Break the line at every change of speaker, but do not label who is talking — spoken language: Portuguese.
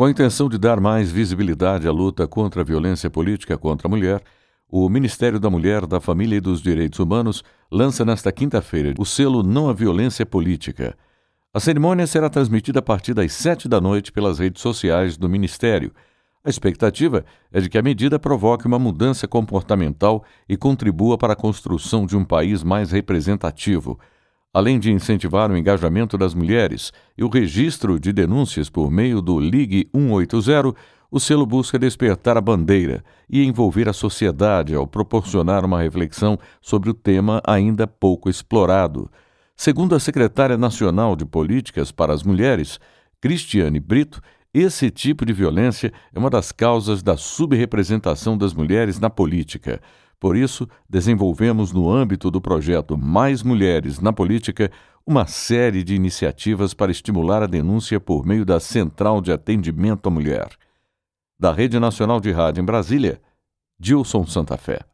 Com a intenção de dar mais visibilidade à luta contra a violência política contra a mulher, o Ministério da Mulher, da Família e dos Direitos Humanos lança nesta quinta-feira o selo Não à Violência Política. A cerimônia será transmitida a partir das sete da noite pelas redes sociais do Ministério. A expectativa é de que a medida provoque uma mudança comportamental e contribua para a construção de um país mais representativo além de incentivar o engajamento das mulheres e o registro de denúncias por meio do Ligue 180, o selo busca despertar a bandeira e envolver a sociedade ao proporcionar uma reflexão sobre o tema ainda pouco explorado. Segundo a secretária nacional de Políticas para as Mulheres, Cristiane Brito, esse tipo de violência é uma das causas da subrepresentação das mulheres na política. Por isso, desenvolvemos no âmbito do projeto Mais Mulheres na Política uma série de iniciativas para estimular a denúncia por meio da Central de Atendimento à Mulher. Da Rede Nacional de Rádio em Brasília, Dilson
Santa Fé.